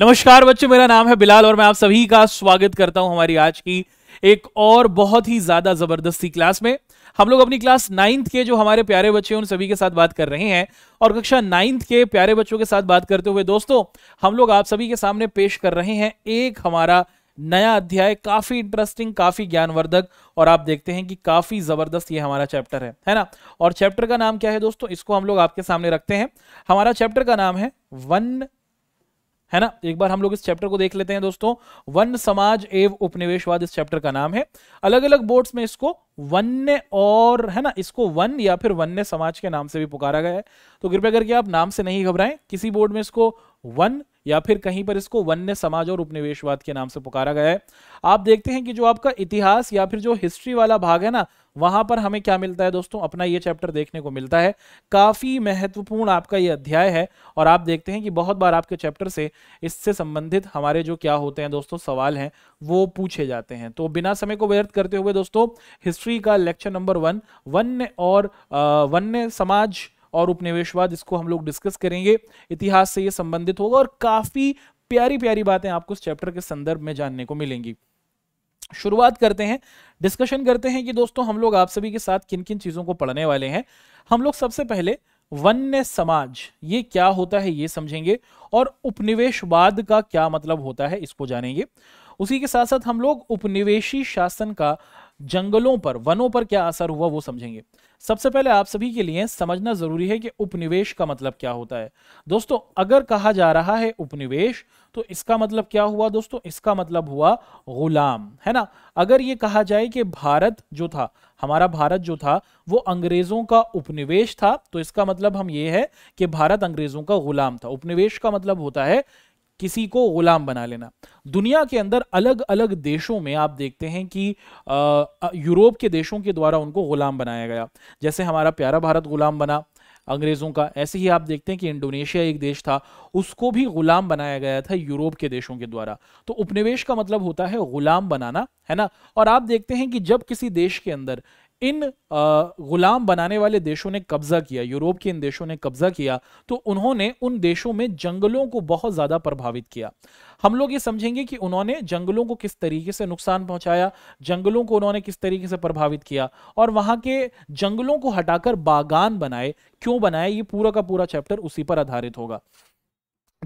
नमस्कार बच्चों मेरा नाम है बिलाल और मैं आप सभी का स्वागत करता हूं हमारी आज की एक और बहुत ही ज्यादा जबरदस्ती क्लास में हम लोग अपनी क्लास नाइन्थ के जो हमारे प्यारे बच्चे हैं उन सभी के साथ बात कर रहे हैं और कक्षा नाइन्थ के प्यारे बच्चों के साथ बात करते हुए दोस्तों हम लोग आप सभी के सामने पेश कर रहे हैं एक हमारा नया अध्याय काफी इंटरेस्टिंग काफी ज्ञानवर्धक और आप देखते हैं कि काफी जबरदस्त ये हमारा चैप्टर है है ना और चैप्टर का नाम क्या है दोस्तों इसको हम लोग आपके सामने रखते हैं हमारा चैप्टर का नाम है वन है ना एक बार हम लोग इस चैप्टर को देख लेते हैं दोस्तों वन समाज एवं उपनिवेशवाद इस चैप्टर का नाम है अलग अलग बोर्ड्स में इसको वन्य और है ना इसको वन या फिर वन्य समाज के नाम से भी पुकारा गया है तो कृपया करके आप नाम से नहीं घबराएं किसी बोर्ड में इसको वन या फिर कहीं पर इसको वन्य समाज और उपनिवेशवाद के नाम से पुकारा गया है आप देखते हैं कि जो आपका इतिहास या फिर जो हिस्ट्री वाला भाग है ना वहां पर हमें क्या मिलता है दोस्तों अपना ये चैप्टर देखने को मिलता है काफी महत्वपूर्ण आपका ये अध्याय है और आप देखते हैं कि बहुत बार आपके चैप्टर से इससे संबंधित हमारे जो क्या होते हैं दोस्तों सवाल हैं वो पूछे जाते हैं तो बिना समय को व्यर्थ करते हुए दोस्तों हिस्ट्री का लेक्चर नंबर वन वन्य और वन्य समाज और उपनिवेशवाद इसको हम लोग डिस्कस करेंगे इतिहास से ये संबंधित होगा और काफी प्यारी प्यारी बातें आपको इस चैप्टर के संदर्भ में जानने को मिलेंगी शुरुआत करते हैं डिस्कशन करते हैं कि दोस्तों हम लोग आप सभी के साथ किन किन चीजों को पढ़ने वाले हैं हम लोग सबसे पहले वन्य समाज ये क्या होता है ये समझेंगे और उपनिवेशवाद का क्या मतलब होता है इसको जानेंगे उसी के साथ साथ हम लोग उपनिवेशी शासन का जंगलों पर वनों पर क्या असर हुआ वो समझेंगे सबसे पहले आप सभी के लिए समझना जरूरी है कि उपनिवेश का मतलब क्या होता है दोस्तों अगर कहा जा रहा है उपनिवेश तो इसका मतलब क्या हुआ दोस्तों इसका मतलब हुआ गुलाम है ना अगर ये कहा जाए कि भारत जो था हमारा भारत जो था वो अंग्रेजों का उपनिवेश था तो इसका मतलब हम ये है कि भारत अंग्रेजों का गुलाम था उपनिवेश का मतलब होता है किसी को गुलाम बना लेना दुनिया के अंदर अलग अलग देशों में आप देखते हैं कि यूरोप के देशों के द्वारा उनको गुलाम बनाया गया जैसे हमारा प्यारा भारत गुलाम बना अंग्रेज़ों का ऐसे ही आप देखते हैं कि इंडोनेशिया एक देश था उसको भी गुलाम बनाया गया था यूरोप के देशों के द्वारा तो उपनिवेश का मतलब होता है गुलाम बनाना है ना और आप देखते हैं कि जब किसी देश के अंदर इन गुलाम बनाने वाले देशों ने कब्जा किया यूरोप के इन देशों ने कब्जा किया तो उन्होंने उन देशों में जंगलों को बहुत ज़्यादा प्रभावित किया हम लोग ये समझेंगे कि उन्होंने जंगलों को किस तरीके से नुकसान पहुंचाया जंगलों को उन्होंने किस तरीके से प्रभावित किया और वहां के जंगलों को हटाकर बागान बनाए क्यों बनाए ये पूरा का पूरा चैप्टर उसी पर आधारित होगा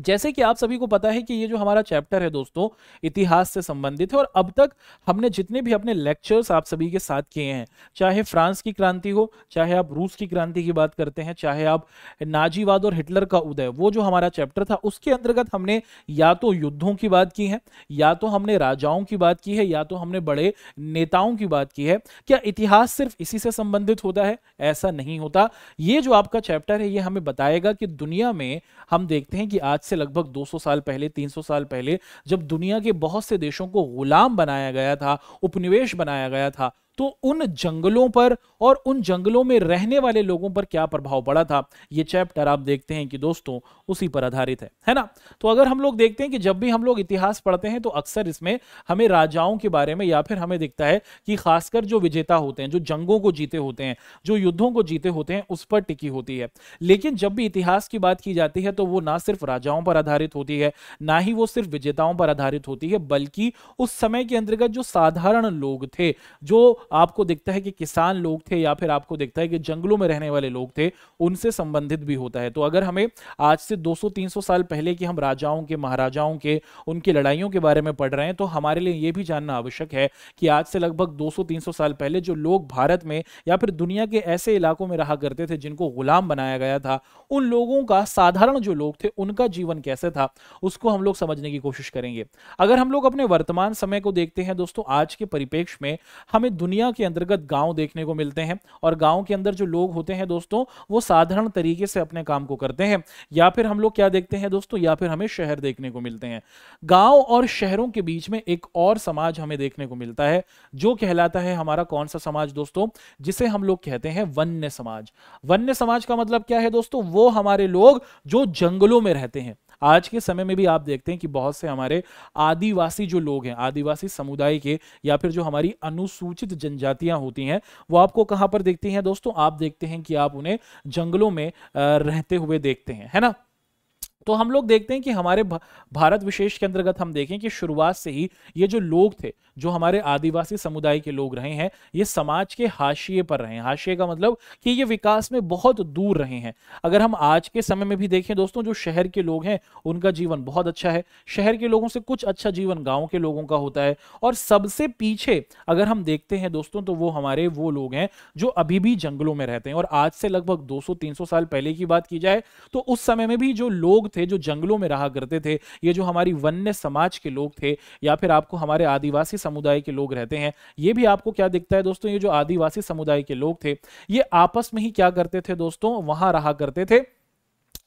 जैसे कि आप सभी को पता है कि ये जो हमारा चैप्टर है दोस्तों इतिहास से संबंधित है और अब तक हमने जितने भी अपने लेक्चर्स आप सभी के साथ किए हैं चाहे फ्रांस की क्रांति हो चाहे आप रूस की क्रांति की बात करते हैं चाहे आप नाजीवाद और हिटलर का उदय वो जो हमारा चैप्टर था उसके अंतर्गत हमने या तो युद्धों की बात की है या तो हमने राजाओं की बात की है या तो हमने बड़े नेताओं की बात की है क्या इतिहास सिर्फ इसी से संबंधित होता है ऐसा नहीं होता ये जो आपका चैप्टर है ये हमें बताएगा कि दुनिया में हम देखते हैं कि आज से लगभग 200 साल पहले 300 साल पहले जब दुनिया के बहुत से देशों को गुलाम बनाया गया था उपनिवेश बनाया गया था तो उन जंगलों पर और उन जंगलों में रहने वाले लोगों पर क्या प्रभाव पड़ा था ये चैप्टर आप देखते हैं कि दोस्तों उसी पर आधारित है है ना तो अगर हम लोग देखते हैं कि जब भी हम लोग इतिहास पढ़ते हैं तो अक्सर इसमें हमें राजाओं के बारे में या फिर हमें दिखता है कि खासकर जो विजेता होते हैं जो जंगों को जीते होते हैं जो युद्धों को जीते होते हैं उस पर टिकी होती है लेकिन जब भी इतिहास की बात की जाती है तो वो ना सिर्फ राजाओं पर आधारित होती है ना ही वो सिर्फ विजेताओं पर आधारित होती है बल्कि उस समय के अंतर्गत जो साधारण लोग थे जो आपको दिखता है कि किसान लोग थे या फिर आपको दिखता है कि जंगलों में रहने वाले लोग थे उनसे संबंधित भी होता है तो अगर हमें आज से 200-300 साल पहले की हम राजाओं के महाराजाओं के उनकी लड़ाइयों के बारे में पढ़ रहे हैं तो हमारे लिए ये भी जानना आवश्यक है कि आज से लगभग दो सौ साल पहले जो लोग भारत में या फिर दुनिया के ऐसे इलाकों में रहा करते थे जिनको गुलाम बनाया गया था उन लोगों का साधारण जो लोग थे उनका जीवन कैसे था उसको हम लोग समझने की कोशिश करेंगे अगर हम लोग अपने वर्तमान समय को देखते हैं दोस्तों आज के परिपेक्ष में हमें दुनिया दुनिया के अंतर्गत गांव देखने को मिलते हैं और गांव के अंदर जो लोग होते हैं दोस्तों वो साधारण तरीके से अपने काम को करते हैं या फिर हम लोग क्या देखते हैं दोस्तों या फिर हमें शहर देखने को मिलते हैं गांव और शहरों के बीच में एक और समाज हमें देखने को मिलता है जो कहलाता है हमारा कौन सा समाज दोस्तों जिसे हम लोग कहते हैं वन्य समाज वन्य समाज का मतलब क्या है दोस्तों वो हमारे लोग जो जंगलों में रहते हैं आज के समय में भी आप देखते हैं कि बहुत से हमारे आदिवासी जो लोग हैं आदिवासी समुदाय के या फिर जो हमारी अनुसूचित जनजातियां होती हैं वो आपको कहां पर देखती हैं दोस्तों आप देखते हैं कि आप उन्हें जंगलों में रहते हुए देखते हैं है ना तो हम लोग देखते हैं कि हमारे भारत विशेष के अंतर्गत हम देखें कि शुरुआत से ही ये जो लोग थे जो हमारे आदिवासी समुदाय के लोग रहे हैं ये समाज के हाशिए पर रहे हैं हाशिए का मतलब कि ये विकास में बहुत दूर रहे हैं अगर हम आज के समय में भी देखें दोस्तों जो शहर के लोग हैं उनका जीवन बहुत अच्छा है शहर के लोगों से कुछ अच्छा जीवन गाँव के लोगों का होता है और सबसे पीछे अगर हम देखते हैं दोस्तों तो वो हमारे वो लोग हैं जो अभी भी जंगलों में रहते हैं और आज से लगभग दो सौ साल पहले की बात की जाए तो उस समय में भी जो लोग थे जो जंगलों में रहा करते थे ये जो हमारी वन्य समाज के लोग थे या फिर आपको हमारे आदिवासी समुदाय के लोग रहते हैं ये भी आपको क्या दिखता है दोस्तों ये जो आदिवासी समुदाय के लोग थे ये आपस में ही क्या करते थे दोस्तों वहां रहा करते थे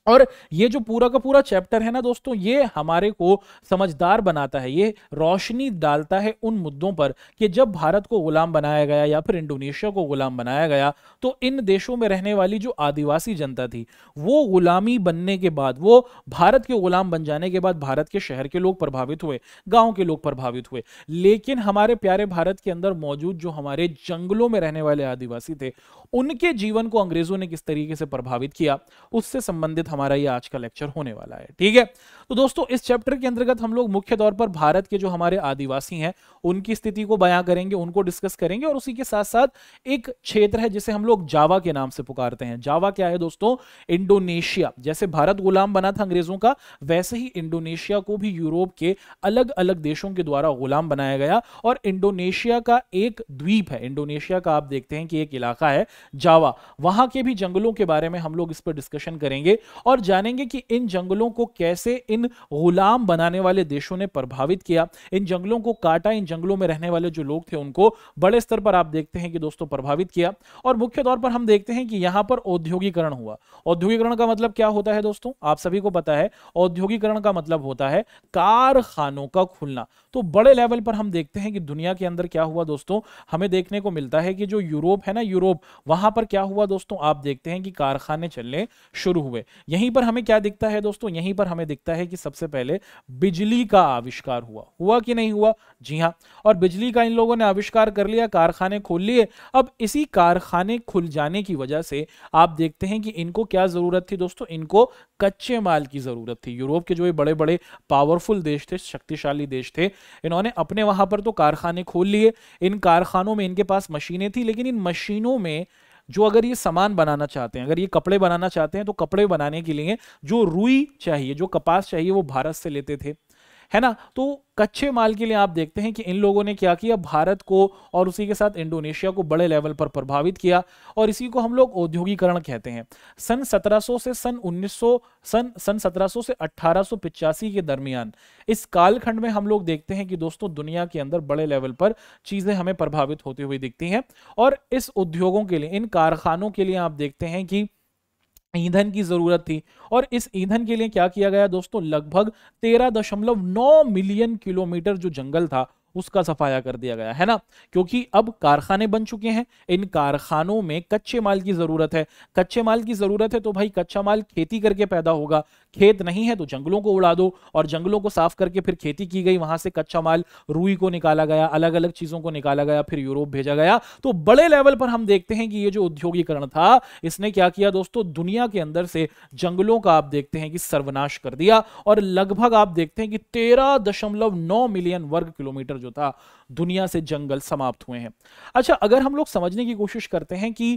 और ये जो पूरा का पूरा चैप्टर है ना दोस्तों ये हमारे को समझदार बनाता है ये रोशनी डालता है उन मुद्दों पर कि जब भारत को गुलाम बनाया गया या फिर इंडोनेशिया को गुलाम बनाया गया तो इन देशों में रहने वाली जो आदिवासी जनता थी वो गुलामी बनने के बाद वो भारत के गुलाम बन जाने के बाद भारत के शहर के लोग प्रभावित हुए गाँव के लोग प्रभावित हुए लेकिन हमारे प्यारे भारत के अंदर मौजूद जो हमारे जंगलों में रहने वाले आदिवासी थे उनके जीवन को अंग्रेजों ने किस तरीके से प्रभावित किया उससे संबंधित हमारा ये आज का लेक्चर होने वाला है ठीक है तो दोस्तों इस चैप्टर के अंतर्गत हम लोग मुख्य तौर पर भारत के जो हमारे आदिवासी हैं उनकी स्थिति को बयां करेंगे उनको डिस्कस करेंगे और उसी के साथ साथ एक क्षेत्र है जिसे हम लोग जावा के नाम से पुकारते हैं जावा क्या है दोस्तों इंडोनेशिया जैसे भारत गुलाम बना था अंग्रेजों का वैसे ही इंडोनेशिया को भी यूरोप के अलग अलग देशों के द्वारा गुलाम बनाया गया और इंडोनेशिया का एक द्वीप है इंडोनेशिया का आप देखते हैं कि एक इलाका है जावा वहां के भी जंगलों के बारे में हम लोग इस पर डिस्कशन करेंगे और जानेंगे कि इन जंगलों को कैसे इन इन गुलाम बनाने वाले देशों ने प्रभावित किया इन जंगलों को काटा इन जंगलों में रहने वाले जो लोग थे उनको बड़े स्तर पर आप देखते हैं कि दोस्तों प्रभावित किया और मुख्य तौर पर हम देखते हैं कि यहां पर औद्योगिकरण हुआ औद्योगिकरण का मतलब क्या होता है दोस्तों आप सभी को पता है औद्योगिकरण का मतलब होता है कारखानों का खुलना तो बड़े लेवल पर हम देखते हैं कि दुनिया के अंदर क्या हुआ दोस्तों हमें देखने को मिलता है कि जो यूरोप है ना यूरोप वहां पर क्या हुआ दोस्तों आप देखते हैं कि कारखाने चलने शुरू हुए यहीं पर हमें क्या दिखता है दोस्तों यहीं पर हमें दिखता है कि सबसे पहले बिजली का आविष्कार हुआ हुआ कि नहीं हुआ जी हाँ और बिजली का इन लोगों ने आविष्कार कर लिया कारखाने खोल लिए अब इसी कारखाने खुल जाने की वजह से आप देखते हैं कि इनको क्या ज़रूरत थी दोस्तों इनको कच्चे माल की ज़रूरत थी यूरोप के जो ये बड़े बड़े पावरफुल देश थे शक्तिशाली देश थे इन्होंने अपने वहां पर तो कारखाने खोल लिए इन कारखानों में इनके पास मशीनें थी लेकिन इन मशीनों में जो अगर ये सामान बनाना चाहते हैं अगर ये कपड़े बनाना चाहते हैं तो कपड़े बनाने के लिए जो रुई चाहिए जो कपास चाहिए वो भारत से लेते थे है ना तो कच्चे माल के लिए आप देखते हैं कि इन लोगों ने क्या किया भारत को और उसी के साथ इंडोनेशिया को बड़े लेवल पर प्रभावित किया और इसी को हम लोग औद्योगिकरण कहते हैं सन 1700 से सन 1900 सन सन 1700 से अट्ठारह के दरमियान इस कालखंड में हम लोग देखते हैं कि दोस्तों दुनिया के अंदर बड़े लेवल पर चीजें हमें प्रभावित होती हुई दिखती हैं और इस उद्योगों के लिए इन कारखानों के लिए आप देखते हैं कि ईंधन की ज़रूरत थी और इस ईंधन के लिए क्या किया गया दोस्तों लगभग 13.9 मिलियन किलोमीटर जो जंगल था उसका सफाया कर दिया गया है ना क्योंकि अब कारखाने बन चुके हैं इन कारखानों में कच्चे माल की ज़रूरत है कच्चे माल की ज़रूरत है तो भाई कच्चा माल खेती करके पैदा होगा खेत नहीं है तो जंगलों को उड़ा दो और जंगलों को साफ करके फिर खेती की गई वहां से कच्चा माल रूई को निकाला गया अलग अलग चीज़ों को निकाला गया फिर यूरोप भेजा गया तो बड़े लेवल पर हम देखते हैं कि ये जो उद्योगीकरण था इसने क्या किया दोस्तों दुनिया के अंदर से जंगलों का आप देखते हैं कि सर्वनाश कर दिया और लगभग आप देखते हैं कि तेरह मिलियन वर्ग किलोमीटर जो था दुनिया से जंगल समाप्त हुए हैं अच्छा अगर हम लोग समझने की कोशिश करते हैं कि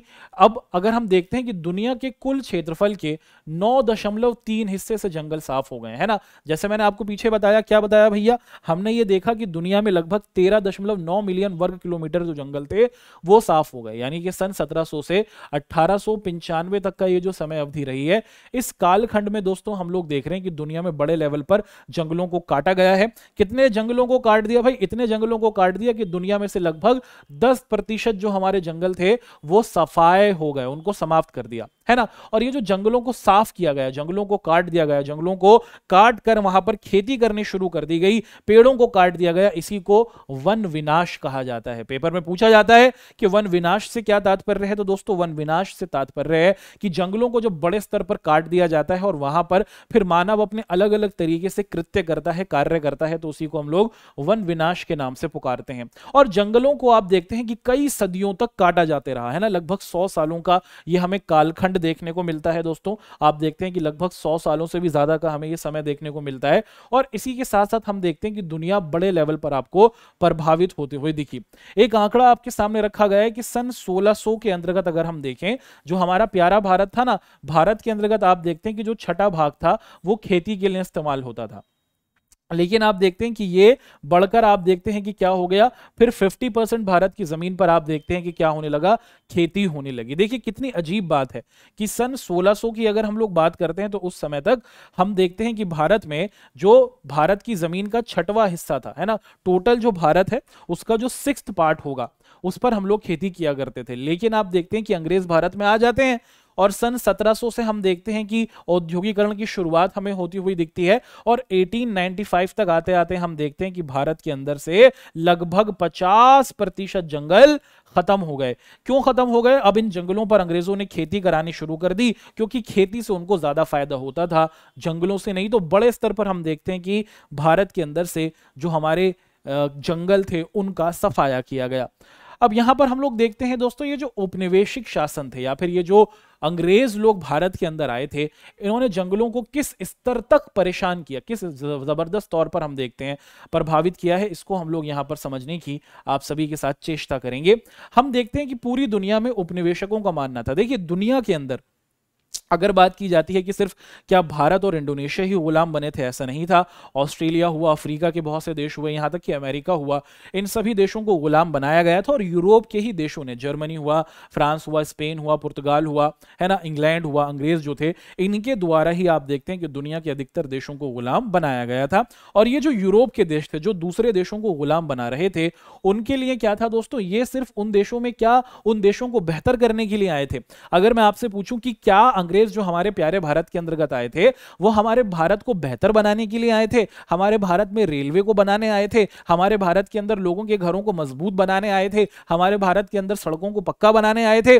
अब अगर हम देखते हैं कि दुनिया के कुल क्षेत्रफल के नौ दशमलव तीन हिस्से से जंगल साफ हो गए हैं ना जैसे मैंने आपको पीछे बताया क्या बताया भैया हमने ये देखा कि दुनिया में लगभग तेरह मिलियन वर्ग किलोमीटर जो जंगल थे वो साफ हो गए यानी कि सन सत्रह से अट्ठारह तक का ये जो समय अवधि रही है इस कालखंड में दोस्तों हम लोग देख रहे हैं कि दुनिया में बड़े लेवल पर जंगलों को काटा गया है कितने जंगलों को काट दिया भाई इतने जंगलों को काट दिया कि दुनिया में से लगभग 10 प्रतिशत जो हमारे जंगल थे वो सफाए हो गए उनको समाप्त कर दिया है ना और ये जो जंगलों को साफ किया गया जंगलों को काट दिया गया जंगलों को काट कर वहां पर खेती करनी शुरू कर दी गई पेड़ों को काट दिया गया इसी को वन विनाश कहा जाता है पेपर में पूछा जाता है कि वन विनाश से क्या तात्पर्य है तो दोस्तों वन विनाश से तात्पर्य है कि जंगलों को जो बड़े स्तर पर काट दिया जाता है और वहां पर फिर मानव अपने अलग अलग तरीके से कृत्य करता है कार्य करता है तो उसी को हम लोग वन विनाश के नाम से पुकार पारते हैं और जंगलों को आप देखते हैं कि कई सदियों तक काटा जाते रहा है ना लगभग सौ सालों का ये हमें कालखंड देखने को मिलता है दोस्तों आप देखते हैं कि लगभग सौ सालों से भी ज्यादा का हमें ये समय देखने को मिलता है और इसी के साथ साथ हम देखते हैं कि दुनिया बड़े लेवल पर आपको प्रभावित होते हुए दिखी एक आंकड़ा आपके सामने रखा गया है कि सन सोलह के अंतर्गत अगर हम देखें जो हमारा प्यारा भारत था ना भारत के अंतर्गत आप देखते हैं कि जो छठा भाग था वो खेती के लिए इस्तेमाल होता था लेकिन आप देखते हैं कि ये बढ़कर आप देखते हैं कि क्या हो गया फिर 50 परसेंट भारत की जमीन पर आप देखते हैं कि क्या होने लगा खेती होने लगी देखिए कितनी अजीब बात है कि सन 1600 की अगर हम लोग बात करते हैं तो उस समय तक हम देखते हैं कि भारत में जो भारत की जमीन का छठवा हिस्सा था है ना टोटल जो भारत है उसका जो सिक्स पार्ट होगा उस पर हम लोग खेती किया करते थे लेकिन आप देखते हैं कि अंग्रेज भारत में आ जाते हैं और सन 1700 से हम देखते हैं कि औद्योगिकरण की शुरुआत हमें होती हुई दिखती है और 1895 तक आते आते हम देखते हैं कि भारत के अंदर से लगभग 50 प्रतिशत जंगल खत्म हो गए क्यों खत्म हो गए अब इन जंगलों पर अंग्रेजों ने खेती करानी शुरू कर दी क्योंकि खेती से उनको ज्यादा फायदा होता था जंगलों से नहीं तो बड़े स्तर पर हम देखते हैं कि भारत के अंदर से जो हमारे जंगल थे उनका सफाया किया गया अब यहां पर हम लोग देखते हैं दोस्तों ये जो उपनिवेशिक शासन थे या फिर ये जो अंग्रेज लोग भारत के अंदर आए थे इन्होंने जंगलों को किस स्तर तक परेशान किया किस जबरदस्त तौर पर हम देखते हैं प्रभावित किया है इसको हम लोग यहां पर समझने की आप सभी के साथ चेष्टा करेंगे हम देखते हैं कि पूरी दुनिया में उपनिवेशकों का मानना था देखिए दुनिया के अंदर अगर बात की जाती है कि सिर्फ क्या भारत और इंडोनेशिया ही गुलाम बने थे ऐसा नहीं था ऑस्ट्रेलिया हुआ अफ्रीका के बहुत से देश हुए यहाँ तक कि अमेरिका हुआ इन सभी देशों को गुलाम बनाया गया था और यूरोप के ही देशों ने जर्मनी हुआ फ्रांस हुआ स्पेन हुआ पुर्तगाल हुआ है ना इंग्लैंड हुआ अंग्रेज जो थे इनके द्वारा ही आप देखते हैं कि दुनिया के अधिकतर देशों को गुलाम बनाया गया था और ये जो यूरोप के देश थे जो दूसरे देशों को गुलाम बना रहे थे उनके लिए क्या था दोस्तों ये सिर्फ उन देशों में क्या उन देशों को बेहतर करने के लिए आए थे अगर मैं आपसे पूछूं कि क्या अंग्रेज अंग्रेज जो हमारे प्यारे भारत के अंतर्गत आए थे वो हमारे भारत को बेहतर बनाने के लिए आए थे हमारे भारत में रेलवे को बनाने आए थे हमारे भारत के अंदर लोगों के घरों को मजबूत बनाने आए थे हमारे भारत के अंदर सड़कों को पक्का बनाने आए थे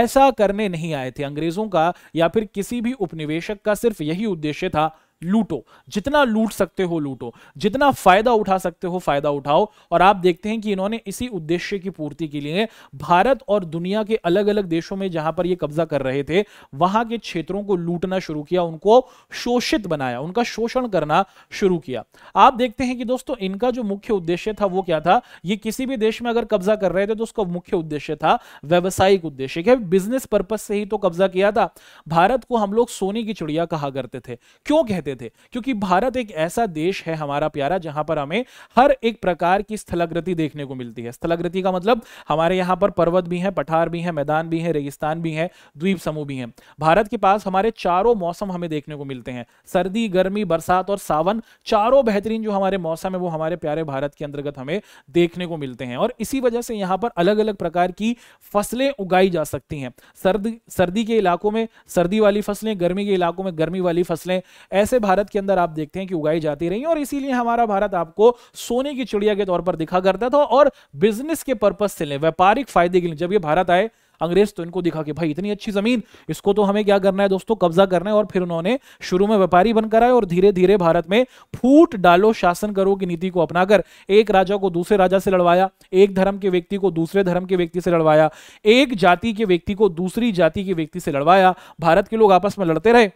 ऐसा करने नहीं आए थे अंग्रेजों का या फिर किसी भी उपनिवेशक का सिर्फ यही उद्देश्य था लूटो जितना लूट सकते हो लूटो जितना फायदा उठा सकते हो फायदा उठाओ और आप देखते हैं कि इन्होंने इसी उद्देश्य की पूर्ति के लिए भारत और दुनिया के अलग अलग देशों में जहां पर ये कब्जा कर रहे थे वहां के क्षेत्रों को लूटना शुरू किया उनको शोषित बनाया उनका शोषण करना शुरू किया आप देखते हैं कि दोस्तों इनका जो मुख्य उद्देश्य था वो क्या था ये किसी भी देश में अगर कब्जा कर रहे थे तो उसका मुख्य उद्देश्य था व्यवसायिक उद्देश्य क्या बिजनेस पर्पज से ही तो कब्जा किया था भारत को हम लोग सोने की चिड़िया कहा करते थे क्यों कहते सकते थे क्योंकि भारत एक ऐसा देश है हमारा प्यारा जहां पर हमें हर एक प्रकार की स्थलाकृति देखने को मिलती है स्थलाकृति का मतलब हमारे यहां पर पर्वत भी हैं पठार भी हैं मैदान भी हैं रेगिस्तान भी हैं द्वीप समूह भी हैं भारत के पास हमारे चारों मौसम हमें देखने को मिलते हैं सर्दी गर्मी बरसात और सावन चारों बेहतरीन जो हमारे मौसम है वो हमारे प्यारे भारत के अंतर्गत हमें देखने को मिलते हैं और इसी वजह से यहां पर अलग अलग प्रकार की फसलें उगाई जा सकती हैं सर्द सर्दी के इलाकों में सर्दी वाली फसलें गर्मी के इलाकों में गर्मी वाली फसलें ऐसे भारत के अंदर आप देखते हैं कि उगाई जाती रही और इसीलिए हमारा भारत आपको सोने की चिड़िया के तौर पर दिखा करता था और बिजनेस के पर्पज से लें व्यापारिक फायदे के लिए जब ये भारत आए अंग्रेज तो इनको दिखा कि भाई इतनी अच्छी जमीन इसको तो हमें क्या करना है दोस्तों कब्जा करना है और फिर उन्होंने शुरू में व्यापारी बनकर आए और धीरे धीरे भारत में फूट डालो शासन करो की नीति को अपनाकर एक राजा को दूसरे राजा से लड़वाया एक धर्म के व्यक्ति को दूसरे धर्म के व्यक्ति से लड़वाया एक जाति के व्यक्ति को दूसरी जाति के व्यक्ति से लड़वाया भारत के लोग आपस में लड़ते रहे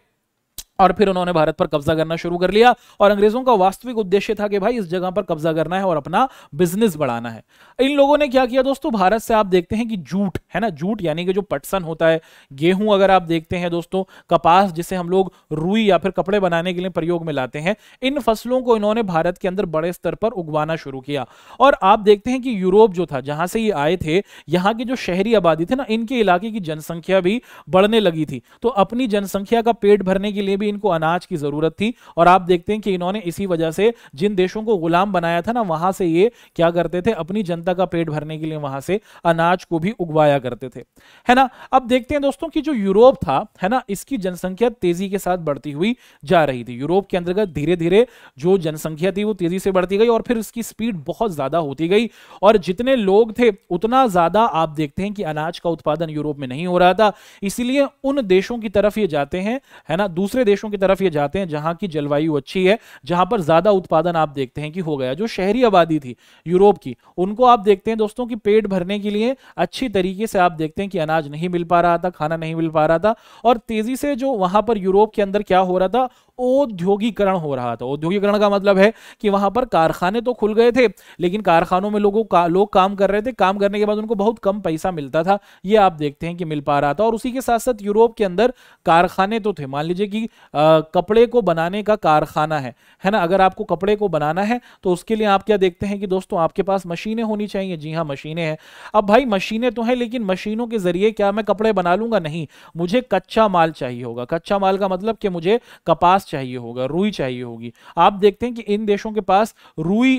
और फिर उन्होंने भारत पर कब्जा करना शुरू कर लिया और अंग्रेजों का वास्तविक उद्देश्य था कि भाई इस जगह पर कब्जा करना है और अपना बिजनेस बढ़ाना है इन लोगों ने क्या किया दोस्तों भारत से आप देखते हैं कि जूट है ना जूट यानी कि जो पटसन होता है गेहूं अगर आप देखते हैं दोस्तों कपास जिसे हम लोग रुई या फिर कपड़े बनाने के लिए प्रयोग में लाते हैं इन फसलों को इन्होंने भारत के अंदर बड़े स्तर पर उगवाना शुरू किया और आप देखते हैं कि यूरोप जो था जहां से ये आए थे यहाँ की जो शहरी आबादी थी ना इनके इलाके की जनसंख्या भी बढ़ने लगी थी तो अपनी जनसंख्या का पेट भरने के लिए भी भी इनको अनाज की ज़रूरत थी और आप देखते हैं कि इन्होंने इसी वजह से जिन देशों को गुलाम बनाया था ना वहां से ये क्या करते थे अपनी जनता का पेट भरने के लिए वहां से अनाज को भी उगवाया करते थे है ना अब देखते हैं दोस्तों की जो यूरोप था है ना इसकी जनसंख्या तेज़ी के साथ बढ़ती हुई जा रही थी यूरोप के अंतर्गत धीरे धीरे जो जनसंख्या थी वो तेज़ी से बढ़ती गई और फिर इसकी स्पीड बहुत ज़्यादा होती गई और जितने लोग थे उतना ज़्यादा आप देखते हैं कि अनाज का उत्पादन यूरोप में नहीं हो रहा था इसीलिए उन देशों की तरफ ये जाते हैं है ना दूसरे देश देशों की तरफ ये जाते हैं जहां की जलवायु अच्छी है जहां पर ज्यादा उत्पादन आप देखते हैं कि हो गया जो शहरी आबादी थी यूरोप की उनको आप देखते हैं दोस्तों की पेट भरने के लिए अच्छी तरीके से आप देखते हैं कि अनाज नहीं मिल पा रहा था खाना नहीं मिल पा रहा था और तेजी से जो वहां पर यूरोप के अंदर क्या हो रहा था औद्योगिकरण हो रहा था औद्योगिकरण का मतलब है कि वहां पर कारखाने तो खुल गए थे लेकिन कारखानों में लोगों का लोग काम कर रहे थे काम करने के बाद उनको बहुत कम पैसा मिलता था ये आप देखते हैं कि मिल पा रहा था और उसी के साथ साथ यूरोप के अंदर कारखाने तो थे मान लीजिए कि आ, कपड़े को बनाने का कारखाना है है ना अगर आपको कपड़े को बनाना है तो उसके लिए आप क्या देखते हैं कि दोस्तों आपके पास मशीनें होनी चाहिए जी हाँ मशीनें हैं अब भाई मशीनें तो हैं लेकिन मशीनों के जरिए क्या मैं कपड़े बना लूंगा नहीं मुझे कच्चा माल चाहिए होगा कच्चा माल का मतलब कि मुझे कपास चाहिए होगा रुई चाहिए होगी आप देखते हैं कि इन देशों के पास रुई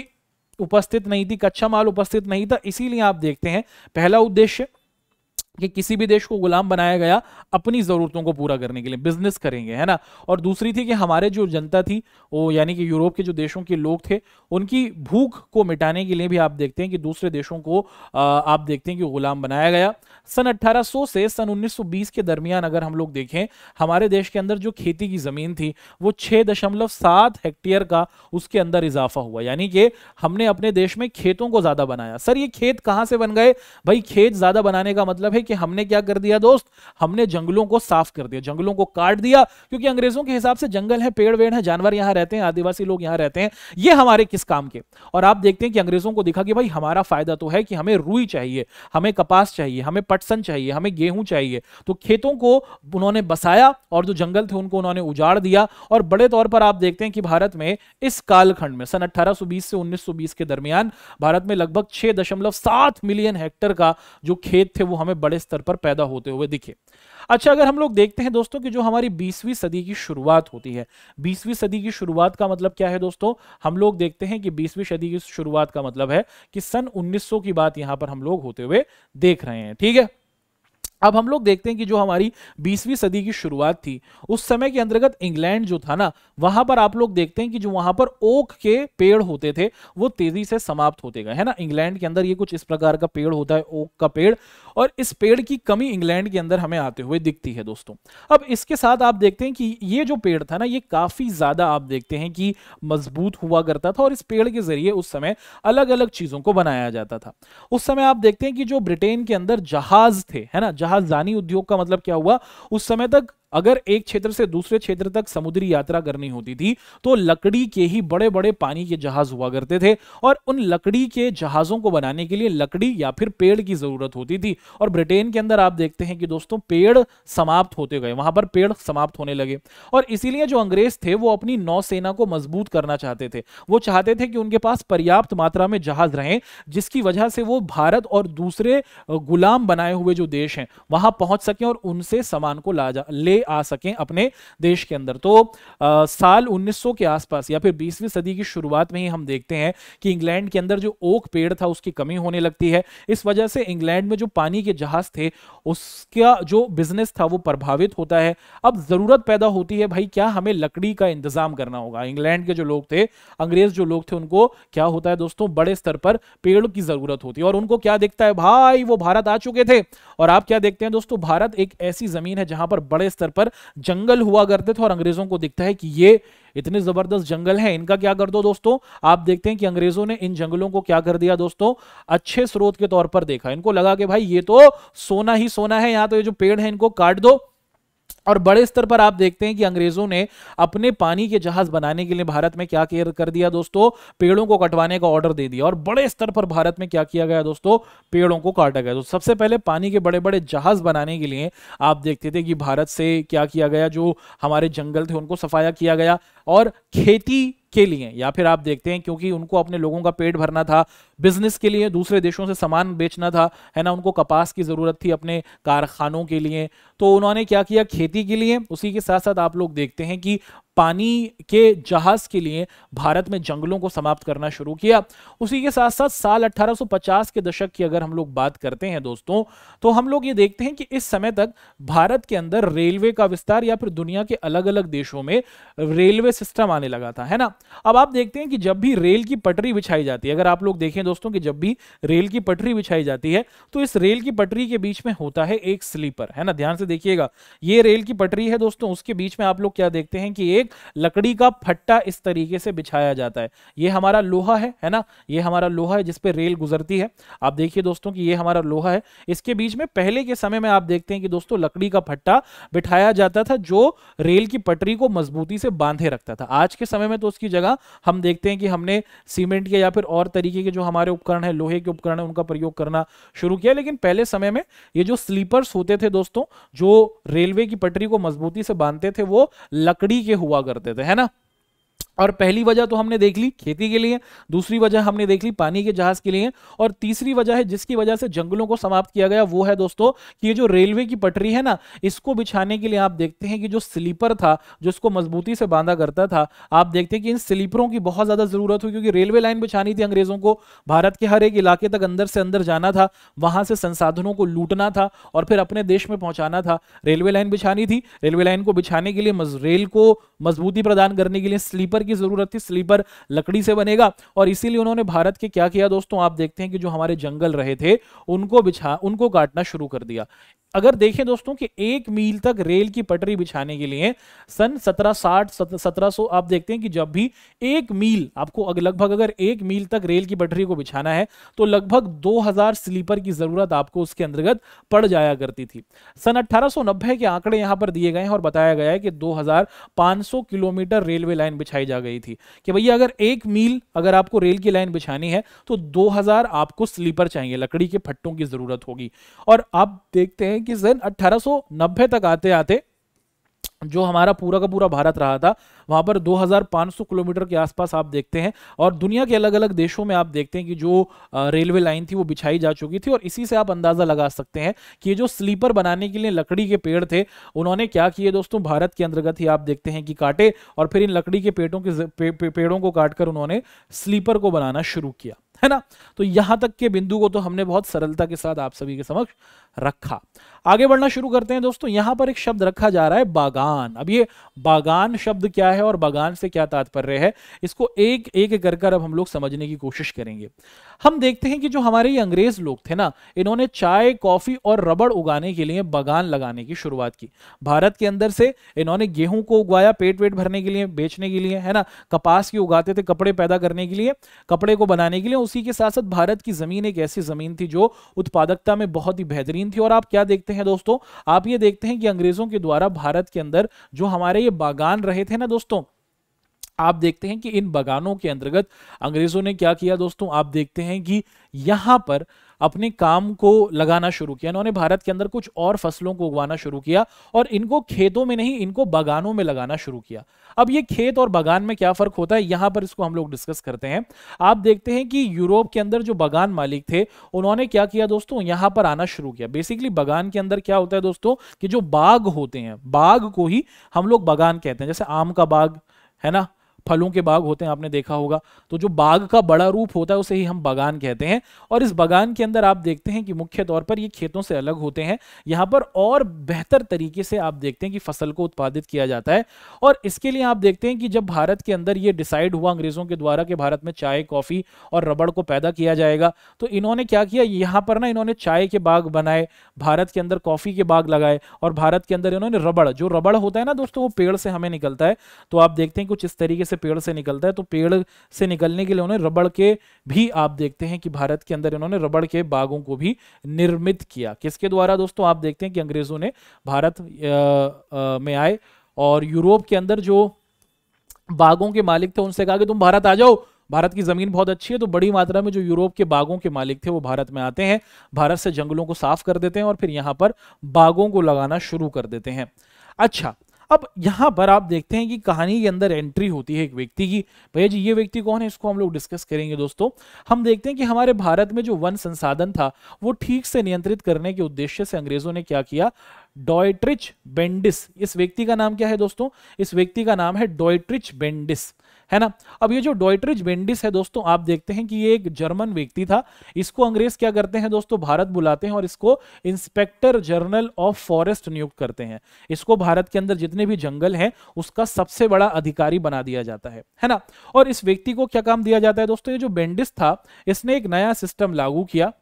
उपस्थित नहीं थी कच्चा माल उपस्थित नहीं था इसीलिए आप देखते हैं पहला उद्देश्य कि किसी भी देश को गुलाम बनाया गया अपनी ज़रूरतों को पूरा करने के लिए बिजनेस करेंगे है ना और दूसरी थी कि हमारे जो जनता थी वो यानी कि यूरोप के जो देशों के लोग थे उनकी भूख को मिटाने के लिए भी आप देखते हैं कि दूसरे देशों को आप देखते हैं कि गुलाम बनाया गया सन 1800 से सन 1920 के दरमियान अगर हम लोग देखें हमारे देश के अंदर जो खेती की ज़मीन थी वो छः दशमलव सात हेक्टेयर का उसके अंदर इजाफा हुआ यानी कि हमने अपने देश में खेतों को ज़्यादा बनाया सर ये खेत कहाँ से बन गए भाई खेत ज़्यादा बनाने का मतलब है कि हमने क्या कर दिया दोस्त हमने जंगलों को साफ कर दिया जंगलों को काट दिया क्योंकि अंग्रेजों के हिसाब से जंगल है पेड़ वेड़ है जानवर यहां रहते हैं आदिवासी लोग यहां रहते हैं ये हमारे किस काम के और आप देखते हैं कि अंग्रेजों को दिखा कि भाई हमारा फायदा तो है कि हमें रुई चाहिए हमें कपास चाहिए हमें पटसन चाहिए हमें गेहूं चाहिए तो खेतों को उन्होंने बसाया और जो जंगल थे उनको उन्होंने उजाड़ दिया और बड़े तौर पर आप देखते हैं कि भारत में इस कालखंड में सन 1820 से 1920 के दरमियान भारत में लगभग 6.7 मिलियन हेक्टर का जो खेत थे वो हमें बड़े बड़े स्तर पर पैदा होते हुए दिखे अच्छा अगर हम लोग देखते हैं दोस्तों कि जो हमारी बीसवीं सदी की शुरुआत होती है बीसवीं सदी की शुरुआत का मतलब क्या है दोस्तों हम लोग देखते हैं कि बीसवीं सदी की शुरुआत का मतलब है कि सन 1900 की बात यहां पर हम लोग होते हुए देख रहे हैं ठीक है अब हम लोग देखते हैं कि जो हमारी 20वीं सदी की शुरुआत थी उस समय के अंतर्गत इंग्लैंड जो था ना वहां पर आप लोग देखते हैं कि जो वहां पर ओक के पेड़ होते थे वो तेजी से समाप्त होते गए है ना इंग्लैंड के अंदर ये कुछ इस प्रकार का पेड़ होता है ओक का पेड़ और इस पेड़ की कमी इंग्लैंड के अंदर हमें आते हुए दिखती है दोस्तों अब इसके साथ आप देखते हैं कि ये जो पेड़ था ना ये काफी ज्यादा आप देखते हैं कि मजबूत हुआ करता था और इस पेड़ के जरिए उस समय अलग अलग चीजों को बनाया जाता था उस समय आप देखते हैं कि जो ब्रिटेन के अंदर जहाज थे है ना जहाजदानी उद्योग का मतलब क्या हुआ उस समय तक अगर एक क्षेत्र से दूसरे क्षेत्र तक समुद्री यात्रा करनी होती थी तो लकड़ी के ही बड़े बड़े पानी के जहाज हुआ करते थे और उन लकड़ी के जहाजों को बनाने के लिए लकड़ी या फिर पेड़ की जरूरत होती थी और ब्रिटेन के अंदर आप देखते हैं कि दोस्तों पेड़ समाप्त होते गए वहां पर पेड़ समाप्त होने लगे और इसीलिए जो अंग्रेज थे वो अपनी नौसेना को मजबूत करना चाहते थे वो चाहते थे कि उनके पास पर्याप्त मात्रा में जहाज रहें जिसकी वजह से वो भारत और दूसरे गुलाम बनाए हुए जो देश हैं वहां पहुंच सकें और उनसे सामान को ला जा ले आ सकें अपने देश के अंदर तो आ, साल 1900 के आसपास या फिर 20वीं सदी की शुरुआत में ही हम देखते हैं कि इंग्लैंड के अंदर जो ओक पेड़ था उसकी कमी होने लगती है इस वजह से इंग्लैंड में जो पानी के जहाज थे उसका जो बिजनेस था वो प्रभावित होता है अब ज़रूरत पैदा होती है भाई क्या हमें लकड़ी का इंतज़ाम करना होगा इंग्लैंड के जो लोग थे अंग्रेज जो लोग थे उनको क्या होता है दोस्तों बड़े स्तर पर पेड़ की ज़रूरत होती है और उनको क्या देखता है भाई वो भारत आ चुके थे और आप क्या देखते हैं दोस्तों भारत एक ऐसी ज़मीन है जहां पर बड़े स्तर स्तर पर जंगल हुआ करते थे और अंग्रेजों को दिखता है कि ये इतने जबरदस्त जंगल हैं इनका क्या कर दो दोस्तों आप देखते हैं कि अंग्रेजों ने इन जंगलों को क्या कर दिया दोस्तों अच्छे स्रोत के तौर पर देखा इनको लगा कि भाई ये तो सोना ही सोना है यहाँ तो ये जो पेड़ है इनको काट दो और बड़े स्तर पर आप देखते हैं कि अंग्रेजों ने अपने पानी के जहाज बनाने के लिए भारत में क्या केयर कर दिया दोस्तों पेड़ों को कटवाने का ऑर्डर दे दिया और बड़े स्तर पर भारत में क्या किया गया दोस्तों पेड़ों को काटा गया तो सबसे पहले पानी के बड़े बड़े जहाज बनाने के लिए आप देखते थे कि भारत से क्या किया गया जो हमारे जंगल थे उनको सफाया किया गया और खेती के लिए या फिर आप देखते हैं क्योंकि उनको अपने लोगों का पेट भरना था बिजनेस के लिए दूसरे देशों से सामान बेचना था है ना उनको कपास की ज़रूरत थी अपने कारखानों के लिए तो उन्होंने क्या किया खेती के लिए उसी के साथ साथ आप लोग देखते हैं कि पानी के जहाज के लिए भारत में जंगलों को समाप्त करना शुरू किया उसी के साथ साथ साल 1850 के दशक की अगर हम लोग बात करते हैं दोस्तों तो हम लोग ये देखते हैं कि इस समय तक भारत के अंदर रेलवे का विस्तार या फिर दुनिया के अलग अलग देशों में रेलवे सिस्टम आने लगा था है ना अब आप देखते हैं कि जब भी रेल की पटरी बिछाई जाती है अगर आप लोग देखें दोस्तों की जब भी रेल की पटरी बिछाई जाती है तो इस रेल की पटरी के बीच में होता है एक स्लीपर है ना ध्यान से देखिएगा ये रेल की पटरी है दोस्तों उसके बीच में आप लोग क्या देखते हैं कि एक एक लकड़ी का फट्टा इस तरीके से बिछाया जाता है ये हमारा लोहा है है ना ये हमारा लोहा है जिसपे रेल गुजरती है आप देखिए दोस्तों कि ये हमारा लोहा है इसके बीच में पहले के समय में आप देखते हैं कि दोस्तों लकड़ी का फट्टा बिठाया जाता था जो रेल की पटरी को मजबूती से बांधे रखता था आज के समय में तो उसकी जगह हम देखते हैं कि हमने सीमेंट के या फिर और तरीके के जो हमारे उपकरण है लोहे के उपकरण है उनका प्रयोग करना शुरू किया लेकिन पहले समय में ये जो स्लीपर्स होते थे दोस्तों जो रेलवे की पटरी को मजबूती से बांधते थे वो लकड़ी के हुआ हुआ करते थे है ना और पहली वजह तो हमने देख ली खेती के लिए दूसरी वजह हमने देख ली पानी के जहाज के लिए और तीसरी वजह है जिसकी वजह से जंगलों को समाप्त किया गया वो है दोस्तों कि ये जो रेलवे की पटरी है ना इसको बिछाने के लिए आप देखते हैं कि जो स्लीपर था जो इसको मजबूती से बांधा करता था आप देखते हैं कि इन स्लीपरों की बहुत ज्यादा जरूरत हुई क्योंकि रेलवे लाइन बिछानी थी अंग्रेजों को भारत के हर एक इलाके तक अंदर से अंदर जाना था वहां से संसाधनों को लूटना था और फिर अपने देश में पहुंचाना था रेलवे लाइन बिछानी थी रेलवे लाइन को बिछाने के लिए रेल को मजबूती प्रदान करने के लिए स्लीपर की जरूरत थी स्लीपर लकड़ी से बनेगा और इसीलिए उन्होंने भारत के क्या किया दोस्तों आप देखते हैं कि जो हमारे जंगल रहे थे उनको बिछा उनको काटना शुरू कर दिया अगर देखें दोस्तों कि एक मील तक रेल की पटरी बिछाने के लिए सन 1760 1700 आप देखते हैं कि जब भी एक मील आपको अगर लगभग अगर एक मील तक रेल की पटरी को बिछाना है तो लगभग 2000 स्लीपर की जरूरत आपको उसके अंतर्गत पड़ जाया करती थी सन 1890 के आंकड़े यहां पर दिए गए हैं और बताया गया है कि दो किलोमीटर रेलवे लाइन बिछाई जा गई थी कि भैया अगर एक मील अगर आपको रेल की लाइन बिछानी है तो दो आपको स्लीपर चाहिए लकड़ी के फट्टों की जरूरत होगी और आप देखते हैं हैं कि जैन 1890 तक आते आते जो हमारा पूरा का पूरा भारत रहा था वहां पर 2500 किलोमीटर के आसपास आप देखते हैं और दुनिया के अलग अलग देशों में आप देखते हैं कि जो रेलवे लाइन थी वो बिछाई जा चुकी थी और इसी से आप अंदाज़ा लगा सकते हैं कि ये जो स्लीपर बनाने के लिए लकड़ी के पेड़ थे उन्होंने क्या किए दोस्तों भारत के अंतर्गत ही आप देखते हैं कि काटे और फिर इन लकड़ी के पेड़ों के पे, पे, पेड़ों को काटकर उन्होंने स्लीपर को बनाना शुरू किया है ना तो यहां तक के बिंदु को तो हमने बहुत सरलता के साथ आप सभी के समक्ष रखा आगे बढ़ना शुरू करते हैं दोस्तों यहां पर एक शब्द रखा जा रहा है बागान अब ये बागान शब्द क्या है और बागान से क्या तात्पर्य है इसको एक एक कर कर अब हम लोग समझने की कोशिश करेंगे हम देखते हैं कि जो हमारे ये अंग्रेज लोग थे ना इन्होंने चाय कॉफी और रबड़ उगाने के लिए बागान लगाने की शुरुआत की भारत के अंदर से इन्होंने गेहूं को उगाया पेट वेट भरने के लिए बेचने के लिए है ना कपास की उगाते थे कपड़े पैदा करने के लिए कपड़े को बनाने के लिए उसी के साथ साथ भारत की जमीन एक ऐसी जमीन थी जो उत्पादकता में बहुत ही बेहतरीन तीन थी और आप क्या देखते हैं दोस्तों आप ये देखते हैं कि अंग्रेजों के द्वारा भारत के अंदर जो हमारे ये बागान रहे थे ना दोस्तों आप देखते हैं कि इन बागानों के अंतर्गत अंग्रेजों ने क्या किया दोस्तों आप देखते हैं कि यहां पर अपने काम को लगाना शुरू किया इन्होंने भारत के अंदर कुछ और फसलों को उगाना शुरू किया और इनको खेतों में नहीं इनको बागानों में लगाना शुरू किया अब ये खेत और बागान में क्या फर्क होता है यहां पर इसको हम लोग डिस्कस करते हैं आप देखते हैं कि यूरोप के अंदर जो बागान मालिक थे उन्होंने क्या किया दोस्तों यहां पर आना शुरू किया बेसिकली बागान के अंदर क्या होता है दोस्तों कि जो बाग होते हैं बाग को ही हम लोग बागान कहते हैं जैसे आम का बाग है ना फलों के बाग होते हैं आपने देखा होगा तो जो बाग का बड़ा रूप होता है उसे ही हम बागान कहते हैं और इस बागान के अंदर आप देखते हैं कि मुख्य तौर पर ये खेतों से अलग होते हैं यहाँ पर और बेहतर तरीके से आप देखते हैं कि फसल को उत्पादित किया जाता है और इसके लिए आप देखते हैं कि जब भारत के अंदर ये डिसाइड हुआ अंग्रेजों के द्वारा कि भारत में चाय कॉफ़ी और रबड़ को पैदा किया जाएगा तो इन्होंने क्या किया यहाँ पर ना इन्होंने चाय के बाग बनाए भारत के अंदर कॉफ़ी के बाग लगाए और भारत के अंदर इन्होंने रबड़ जो रबड़ होता है ना दोस्तों वो पेड़ से हमें निकलता है तो आप देखते हैं कुछ इस तरीके से पेड़ से निकलता है तो पेड़ से निकलने के लिए उन्हें रबड़ के भी आप देखते हैं कि भारत के अंदर इन्होंने रबड़ के बागों को भी निर्मित किया किसके द्वारा दोस्तों आप देखते हैं कि अंग्रेजों ने भारत में आए और यूरोप के अंदर जो बागों के मालिक थे उनसे कहा कि तुम भारत आ जाओ भारत की ज़मीन बहुत अच्छी है तो बड़ी मात्रा में जो यूरोप के बागों के मालिक थे वो भारत में आते हैं भारत से जंगलों को साफ कर देते हैं और फिर यहां पर बागों को लगाना शुरू कर देते हैं अच्छा अब यहाँ पर आप देखते हैं कि कहानी के अंदर एंट्री होती है एक व्यक्ति की भैया जी ये व्यक्ति कौन है इसको हम लोग डिस्कस करेंगे दोस्तों हम देखते हैं कि हमारे भारत में जो वन संसाधन था वो ठीक से नियंत्रित करने के उद्देश्य से अंग्रेजों ने क्या किया डॉयट्रिच बेंडिस इस व्यक्ति का नाम क्या है दोस्तों इस व्यक्ति का नाम है डॉयट्रिच बेंडिस है ना अब ये जो डॉयट्रिज बेंडिस है दोस्तों आप देखते हैं कि ये एक जर्मन व्यक्ति था इसको अंग्रेज क्या करते हैं दोस्तों भारत बुलाते हैं और इसको इंस्पेक्टर जनरल ऑफ फॉरेस्ट नियुक्त करते हैं इसको भारत के अंदर जितने भी जंगल हैं उसका सबसे बड़ा अधिकारी बना दिया जाता है है ना और इस व्यक्ति को क्या काम दिया जाता है दोस्तों ये जो बेंडिस था इसने एक नया सिस्टम लागू किया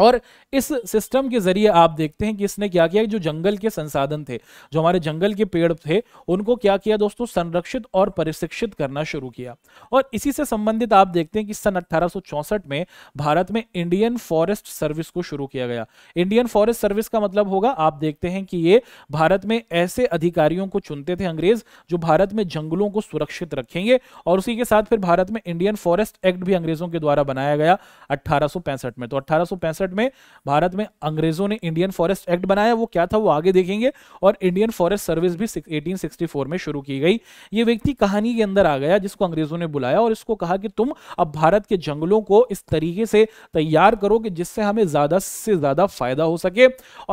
और इस सिस्टम के जरिए आप देखते हैं कि इसने क्या किया जो जंगल के संसाधन थे जो हमारे जंगल के पेड़ थे उनको क्या किया दोस्तों संरक्षित और परिशिक्षित करना शुरू किया और इसी से संबंधित आप देखते हैं कि सन 1864 में भारत में इंडियन फॉरेस्ट सर्विस को शुरू किया गया इंडियन फॉरेस्ट सर्विस का मतलब होगा आप देखते हैं कि ये भारत में ऐसे अधिकारियों को चुनते थे अंग्रेज जो भारत में जंगलों को सुरक्षित रखेंगे और उसी के साथ फिर भारत में इंडियन फॉरेस्ट एक्ट भी अंग्रेजों के द्वारा बनाया गया अट्ठारह में तो अट्ठारह 1967 में भारत में अंग्रेजों ने इंडियन फॉरेस्ट एक्ट बनाया वो क्या था वो आगे देखेंगे और इंडियन फॉरेस्ट सर्विस भी 1864 में शुरू की गई ये व्यक्ति कहानी के अंदर आ गया जिसको अंग्रेजों ने बुलाया और इसको कहा कि तुम अब भारत के जंगलों को इस तरीके से तैयार करो कि जिससे हमें ज्यादा से ज्यादा फायदा हो सके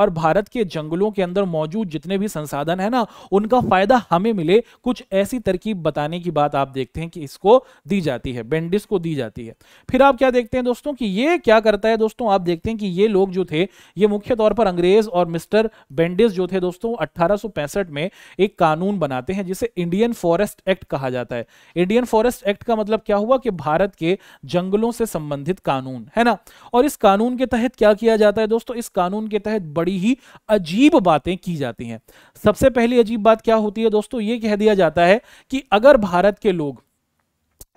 और भारत के जंगलों के अंदर मौजूद जितने भी संसाधन है ना उनका फायदा हमें मिले कुछ ऐसी तरकीब बताने की बात आप देखते हैं कि इसको दी जाती है बेंडिस को दी जाती है फिर आप क्या देखते हैं दोस्तों कि ये क्या करता है दोस्तों आप देख देखते हैं कि ये लोग जो थे ये मुख्य तौर पर अंग्रेज और मिस्टर बेंडिस जो थे दोस्तों अट्ठारह में एक कानून बनाते हैं जिसे इंडियन फॉरेस्ट एक्ट कहा जाता है इंडियन फॉरेस्ट एक्ट का मतलब क्या हुआ कि भारत के जंगलों से संबंधित कानून है ना और इस कानून के तहत क्या किया जाता है दोस्तों इस कानून के तहत बड़ी ही अजीब बातें की जाती हैं सबसे पहली अजीब बात क्या होती है दोस्तों ये कह दिया जाता है कि अगर भारत के लोग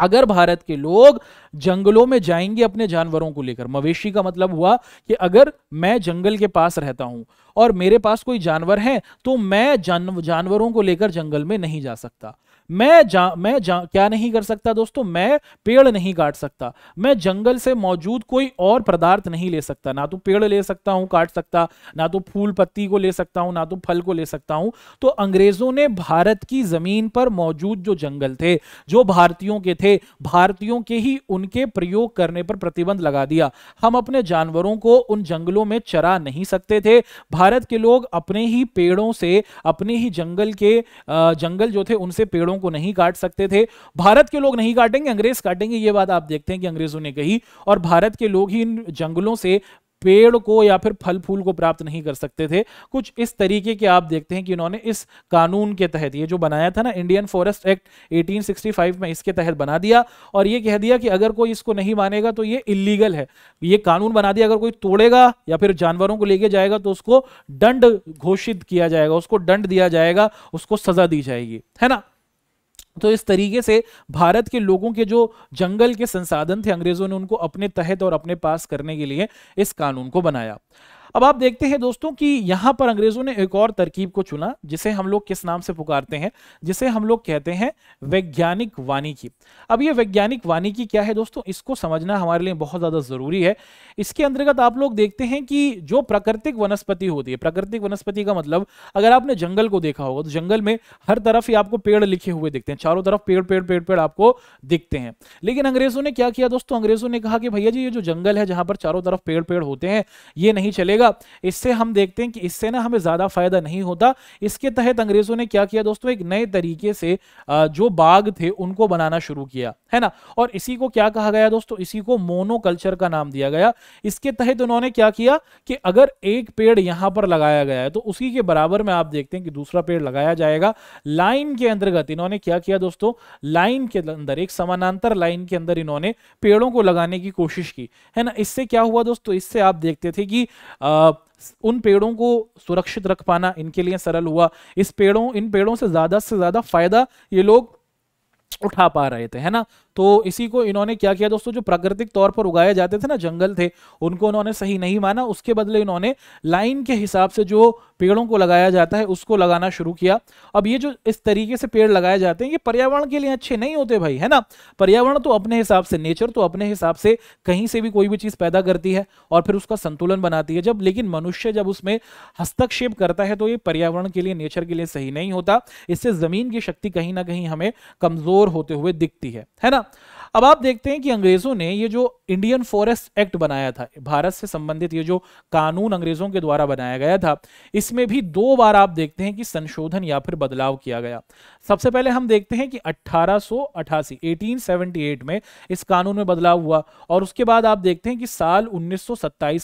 अगर भारत के लोग जंगलों में जाएंगे अपने जानवरों को लेकर मवेशी का मतलब हुआ कि अगर मैं जंगल के पास रहता हूं और मेरे पास कोई जानवर है तो मैं जान, जानवरों को लेकर जंगल में नहीं जा सकता मैं जा मैं जा क्या नहीं कर सकता दोस्तों मैं पेड़ नहीं काट सकता मैं जंगल से मौजूद कोई और पदार्थ नहीं ले सकता ना तो पेड़ ले सकता हूं काट सकता ना तो फूल पत्ती को ले सकता हूं ना तो फल को ले सकता हूं तो अंग्रेजों ने भारत की जमीन पर मौजूद जो जंगल थे जो भारतीयों के थे भारतीयों के ही उनके प्रयोग करने पर प्रतिबंध लगा दिया हम अपने जानवरों को उन जंगलों में चरा नहीं सकते थे भारत के लोग अपने ही पेड़ों से अपने ही जंगल के जंगल जो थे उनसे पेड़ों को नहीं काट सकते थे भारत के लोग नहीं काटेंगे अंग्रेज काटेंगे ये बात आप देखते हैं कि अंग्रेजों ने कही और भारत के लोग ही इन जंगलों से पेड़ को या फिर फल फूल को प्राप्त नहीं कर सकते थे कुछ इस तरीके के आप देखते हैं कि इन्होंने इस कानून के तहत ये जो बनाया था ना इंडियन फॉरेस्ट एक्ट 1865 में इसके तहत बना दिया और ये कह दिया कि अगर कोई इसको नहीं मानेगा तो ये इलीगल है ये कानून बना दिया अगर कोई तोड़ेगा या फिर जानवरों को लेके जाएगा तो उसको दंड घोषित किया जाएगा उसको दंड दिया जाएगा उसको सजा दी जाएगी है ना तो इस तरीके से भारत के लोगों के जो जंगल के संसाधन थे अंग्रेजों ने उनको अपने तहत और अपने पास करने के लिए इस कानून को बनाया अब आप देखते हैं दोस्तों कि यहां पर अंग्रेजों ने एक और तरकीब को चुना जिसे हम लोग किस नाम से पुकारते हैं जिसे हम लोग कहते हैं वैज्ञानिक वानिकी अब ये वैज्ञानिक वानिकी क्या है दोस्तों इसको समझना हमारे लिए बहुत ज्यादा जरूरी है इसके अंतर्गत आप लोग देखते हैं कि जो प्राकृतिक वनस्पति होती है प्राकृतिक वनस्पति का मतलब अगर आपने जंगल को देखा होगा तो जंगल में हर तरफ ही आपको पेड़ लिखे हुए दिखते हैं चारों तरफ पेड़ पेड़ पेड़ पेड़ आपको दिखते हैं लेकिन अंग्रेजों ने क्या किया दोस्तों अंग्रेजों ने कहा कि भैया जी ये जो जंगल है जहां पर चारों तरफ पेड़ पेड़ होते हैं ये नहीं चलेगा जाएगा इससे हम देखते हैं कि इससे ना हमें ज़्यादा फायदा नहीं होता इसके तहत अंग्रेज़ों ने क्या किया दोस्तों एक नए तरीके से जो बाग थे उनको बनाना शुरू किया है ना और इसी को क्या कहा गया दोस्तों इसी को मोनोकल्चर का नाम दिया गया इसके तहत उन्होंने क्या किया कि अगर एक पेड़ यहां पर लगाया गया है तो उसी के बराबर में आप देखते हैं कि दूसरा पेड़ लगाया जाएगा लाइन के अंतर्गत इन्होंने क्या किया दोस्तों लाइन के अंदर एक समानांतर लाइन के अंदर इन्होंने पेड़ों को लगाने की कोशिश की है ना इससे क्या हुआ दोस्तों इससे आप देखते थे कि आ, उन पेड़ों को सुरक्षित रख पाना इनके लिए सरल हुआ इस पेड़ों इन पेड़ों से ज़्यादा से ज़्यादा फायदा ये लोग उठा पा रहे थे है ना तो इसी को इन्होंने क्या किया दोस्तों जो प्राकृतिक तौर पर उगाए जाते थे ना जंगल थे उनको उन्होंने सही नहीं माना उसके बदले इन्होंने लाइन के हिसाब से जो पेड़ों को लगाया जाता है उसको लगाना शुरू किया अब ये जो इस तरीके से पेड़ लगाए जाते हैं ये पर्यावरण के लिए अच्छे नहीं होते भाई है ना पर्यावरण तो अपने हिसाब से नेचर तो अपने हिसाब से कहीं से भी कोई भी चीज पैदा करती है और फिर उसका संतुलन बनाती है जब लेकिन मनुष्य जब उसमें हस्तक्षेप करता है तो ये पर्यावरण के लिए नेचर के लिए सही नहीं होता इससे जमीन की शक्ति कहीं ना कहीं हमें कमजोर होते हुए दिखती है है ना ना अब आप देखते हैं कि अंग्रेजों ने ये जो इंडियन फॉरेस्ट एक्ट बनाया था भारत से संबंधित ये जो कानून अंग्रेजों के द्वारा बनाया गया था इसमें भी दो बार आप देखते हैं कि संशोधन या फिर बदलाव किया गया सबसे पहले हम देखते हैं कि 1888 1878 में इस कानून में बदलाव हुआ और उसके बाद आप देखते हैं कि साल उन्नीस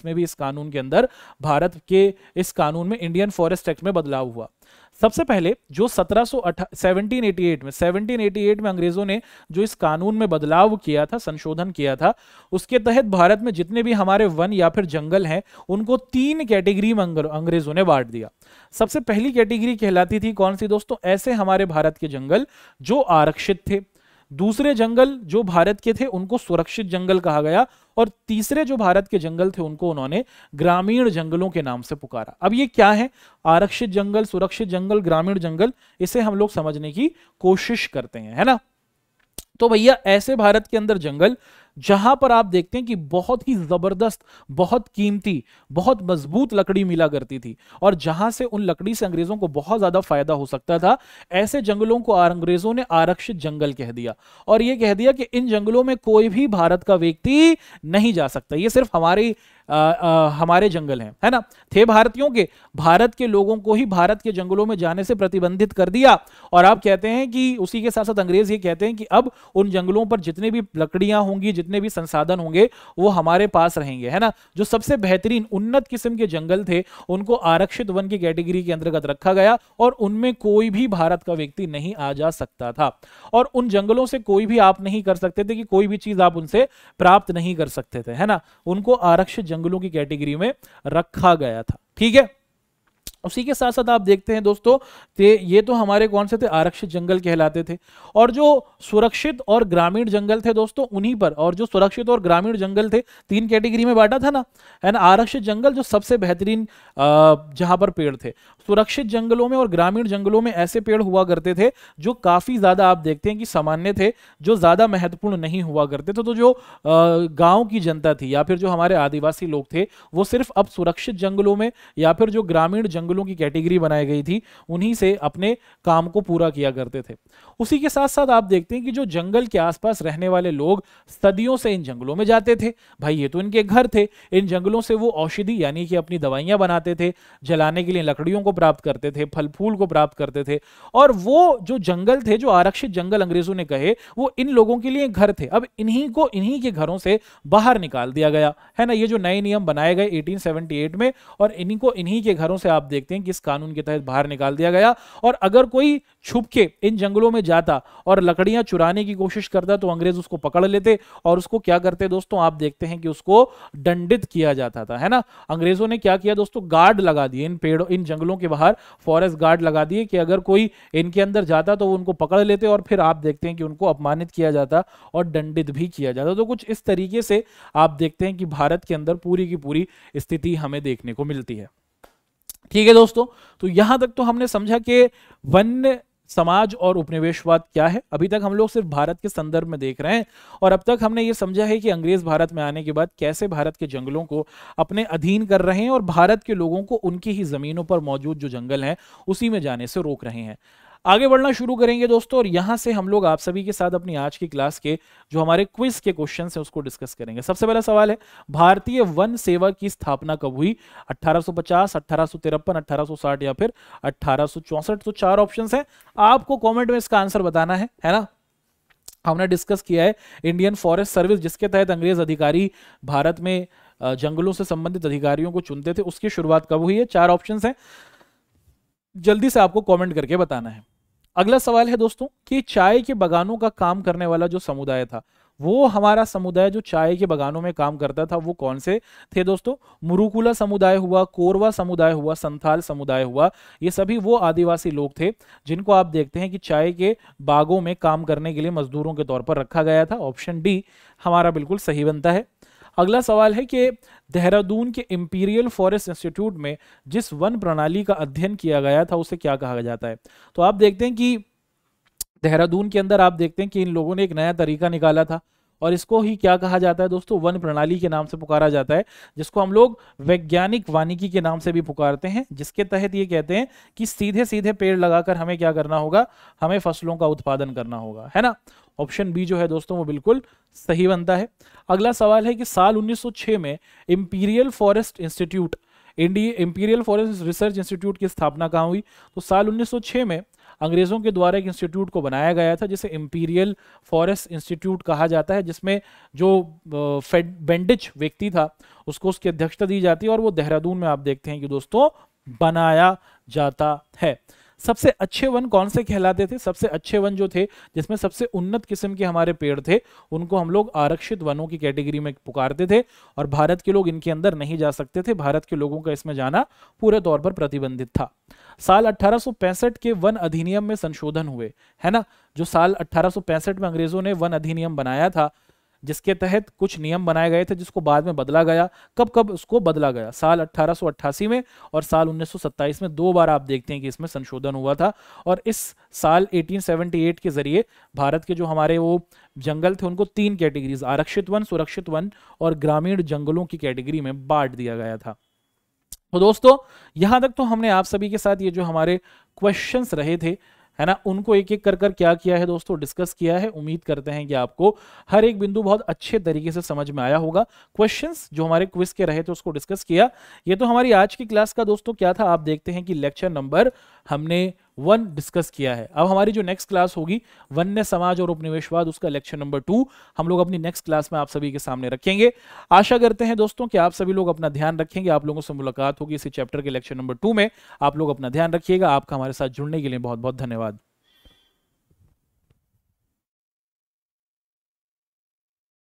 में भी इस कानून के अंदर भारत के इस कानून में इंडियन फॉरेस्ट एक्ट में बदलाव हुआ सबसे पहले जो 1788 में 1788 में अंग्रेजों ने जो इस कानून में बदलाव किया था संशोधन किया था उसके तहत भारत में जितने भी हमारे वन या फिर जंगल हैं उनको तीन कैटेगरी में अंग्रेजों ने बांट दिया सबसे पहली कैटेगरी कहलाती थी कौन सी दोस्तों ऐसे हमारे भारत के जंगल जो आरक्षित थे दूसरे जंगल जो भारत के थे उनको सुरक्षित जंगल कहा गया और तीसरे जो भारत के जंगल थे उनको उन्होंने ग्रामीण जंगलों के नाम से पुकारा अब ये क्या है आरक्षित जंगल सुरक्षित जंगल ग्रामीण जंगल इसे हम लोग समझने की कोशिश करते हैं है ना तो भैया ऐसे भारत के अंदर जंगल जहां पर आप देखते हैं कि बहुत ही जबरदस्त बहुत कीमती बहुत मजबूत लकड़ी मिला करती थी और जहां से उन लकड़ी से अंग्रेजों को बहुत ज्यादा फायदा हो सकता था ऐसे जंगलों को अंग्रेजों ने आरक्षित जंगल कह दिया और यह कह दिया कि इन जंगलों में कोई भी भारत का व्यक्ति नहीं जा सकता ये सिर्फ हमारी आ, आ, हमारे जंगल हैं है ना थे भारतीयों के भारत के लोगों को ही भारत के जंगलों में जाने से प्रतिबंधित कर दिया और आप कहते हैं कि उसी के साथ साथ अंग्रेज ये कहते हैं कि अब उन जंगलों पर जितने भी लकड़ियां होंगी जितने भी संसाधन होंगे वो हमारे पास रहेंगे है ना जो सबसे बेहतरीन उन्नत किस्म के जंगल थे उनको आरक्षित वन की कैटेगरी के अंतर्गत रखा गया और उनमें कोई भी भारत का व्यक्ति नहीं आ जा सकता था और उन जंगलों से कोई भी आप नहीं कर सकते थे कि कोई भी चीज आप उनसे प्राप्त नहीं कर सकते थे है ना उनको आरक्षित जंगलों की कैटेगरी में रखा गया था ठीक है उसी के साथ साथ आप देखते हैं दोस्तों ते ये तो हमारे कौन से थे आरक्षित जंगल कहलाते थे और जो सुरक्षित और ग्रामीण जंगल थे दोस्तों उन्हीं पर और जो सुरक्षित और ग्रामीण जंगल थे तीन कैटेगरी में बांटा था ना है ना आरक्षित जंगल जो सबसे बेहतरीन जहां पर पेड़ थे सुरक्षित जंगलों में और ग्रामीण जंगलों में ऐसे पेड़ हुआ करते थे जो काफी ज्यादा आप देखते हैं कि सामान्य थे जो ज्यादा महत्वपूर्ण नहीं हुआ करते थे तो जो गाँव की जनता थी या फिर जो हमारे आदिवासी लोग थे वो सिर्फ अब सुरक्षित जंगलों में या फिर जो ग्रामीण जंगल एंगलों की कैटेगरी बनाई गई थी उन्हीं से अपने काम को पूरा किया करते थे उसी के साथ साथ आप देखते हैं कि जो जंगल के आसपास रहने वाले लोग सदियों से इन जंगलों में जाते थे भाई ये तो इनके घर थे इन जंगलों से वो औषधि यानी कि अपनी दवाइयाँ बनाते थे जलाने के लिए लकड़ियों को प्राप्त करते थे फल फूल को प्राप्त करते थे और वो जो जंगल थे जो आरक्षित जंगल अंग्रेजों ने कहे वो इन लोगों के लिए घर थे अब इन्हीं को इन्हीं के घरों से बाहर निकाल दिया गया है ना ये जो नए नियम बनाए गए 1878 में और इन्हीं को इन्हीं के घरों से आप देख देखते हैं किस कानून के तहत बाहर निकाल दिया गया और अगर कोई छुप के इन जंगलों में जाता और लकड़ियां चुराने की कोशिश करता तो अंग्रेज उसको पकड़ लेते और उसको क्या करते दोस्तों आप देखते हैं कि उसको दंडित किया जाता था है ना अंग्रेजों ने क्या किया दोस्तों गार्ड लगा दिए इन पेड़ों इन जंगलों के बाहर फॉरेस्ट गार्ड लगा दिए कि अगर कोई इनके अंदर जाता तो उनको पकड़ लेते और फिर आप देखते हैं कि उनको अपमानित किया जाता और दंडित भी किया जाता तो कुछ इस तरीके से आप देखते हैं कि भारत के अंदर पूरी की पूरी स्थिति हमें देखने को मिलती है ठीक है दोस्तों तो यहां तक तो हमने समझा कि वन्य समाज और उपनिवेशवाद क्या है अभी तक हम लोग सिर्फ भारत के संदर्भ में देख रहे हैं और अब तक हमने ये समझा है कि अंग्रेज भारत में आने के बाद कैसे भारत के जंगलों को अपने अधीन कर रहे हैं और भारत के लोगों को उनकी ही जमीनों पर मौजूद जो जंगल हैं उसी में जाने से रोक रहे हैं आगे बढ़ना शुरू करेंगे दोस्तों और यहां से हम लोग आप सभी के साथ अपनी आज की क्लास के जो हमारे क्विज के क्वेश्चन है उसको डिस्कस करेंगे सबसे पहला सवाल है भारतीय वन सेवा की स्थापना कब हुई 1850, सौ 1860 या फिर अट्ठारह तो चार ऑप्शन है आपको कॉमेंट में इसका आंसर बताना है है ना हमने डिस्कस किया है इंडियन फॉरेस्ट सर्विस जिसके तहत अंग्रेज अधिकारी भारत में जंगलों से संबंधित अधिकारियों को चुनते थे उसकी शुरुआत कब हुई है चार ऑप्शंस हैं जल्दी से आपको कमेंट करके बताना है अगला सवाल है दोस्तों कि चाय के बगानों का काम करने वाला जो समुदाय था वो हमारा समुदाय जो चाय के बगानों में काम करता था वो कौन से थे दोस्तों मुरुकुला समुदाय हुआ कोरवा समुदाय हुआ संथाल समुदाय हुआ ये सभी वो आदिवासी लोग थे जिनको आप देखते हैं कि चाय के बागों में काम करने के लिए मजदूरों के तौर पर रखा गया था ऑप्शन डी हमारा बिल्कुल सही बनता है अगला सवाल है कि देहरादून के इम्पीरियल फॉरेस्ट इंस्टीट्यूट में जिस वन प्रणाली का अध्ययन किया गया था उसे क्या कहा जाता है तो आप देखते हैं कि देहरादून के अंदर आप देखते हैं कि इन लोगों ने एक नया तरीका निकाला था और इसको ही क्या कहा जाता है दोस्तों वन प्रणाली के नाम से पुकारा जाता है जिसको हम लोग वैज्ञानिक वानिकी के नाम से भी पुकारते हैं जिसके तहत ये कहते हैं कि सीधे सीधे पेड़ लगाकर हमें क्या करना होगा हमें फसलों का उत्पादन करना होगा है ना ऑप्शन बी जो है दोस्तों वो बिल्कुल सही बनता है अगला सवाल है कि साल उन्नीस में imperial forest institute India imperial forest research institute की स्थापना कहाँ हुई तो साल 1906 में अंग्रेज़ों के द्वारा एक इंस्टीट्यूट को बनाया गया था जिसे इम्पीरियल फॉरेस्ट इंस्टीट्यूट कहा जाता है जिसमें जो फेड बेंडिच व्यक्ति था उसको उसकी अध्यक्षता दी जाती है और वो देहरादून में आप देखते हैं कि दोस्तों बनाया जाता है सबसे अच्छे वन कौन से कहलाते थे सबसे अच्छे वन जो थे जिसमें सबसे उन्नत किस्म के हमारे पेड़ थे उनको हम लोग आरक्षित वनों की कैटेगरी में पुकारते थे और भारत के लोग इनके अंदर नहीं जा सकते थे भारत के लोगों का इसमें जाना पूरे तौर पर प्रतिबंधित था साल 1865 के वन अधिनियम में संशोधन हुए है ना जो साल 1865 में अंग्रेजों ने वन अधिनियम बनाया था जिसके तहत कुछ नियम बनाए गए थे जिसको बाद में बदला गया कब कब उसको बदला गया साल 1888 में और साल 1927 में दो बार आप देखते हैं कि इसमें संशोधन हुआ था और इस साल 1878 के जरिए भारत के जो हमारे वो जंगल थे उनको तीन कैटेगरीज आरक्षित वन सुरक्षित वन और ग्रामीण जंगलों की कैटेगरी में बांट दिया गया था तो दोस्तों यहां तक तो हमने आप सभी के साथ ये जो हमारे क्वेश्चंस रहे थे है ना उनको एक एक कर कर क्या किया है दोस्तों डिस्कस किया है उम्मीद करते हैं कि आपको हर एक बिंदु बहुत अच्छे तरीके से समझ में आया होगा क्वेश्चन जो हमारे क्विज के रहे थे उसको डिस्कस किया ये तो हमारी आज की क्लास का दोस्तों क्या था आप देखते हैं कि लेक्चर नंबर हमने वन डिस्कस किया है अब हमारी जो नेक्स्ट क्लास होगी वन्य समाज और उपनिवेशवाद उसका लेक्चर नंबर टू हम लोग अपनी नेक्स्ट क्लास में आप सभी के सामने रखेंगे आशा करते हैं दोस्तों कि आप सभी लोग अपना ध्यान रखेंगे आप लोगों से मुलाकात होगी इसी चैप्टर के लेक्चर नंबर टू में आप लोग अपना ध्यान रखिएगा आपका हमारे साथ जुड़ने के लिए बहुत बहुत धन्यवाद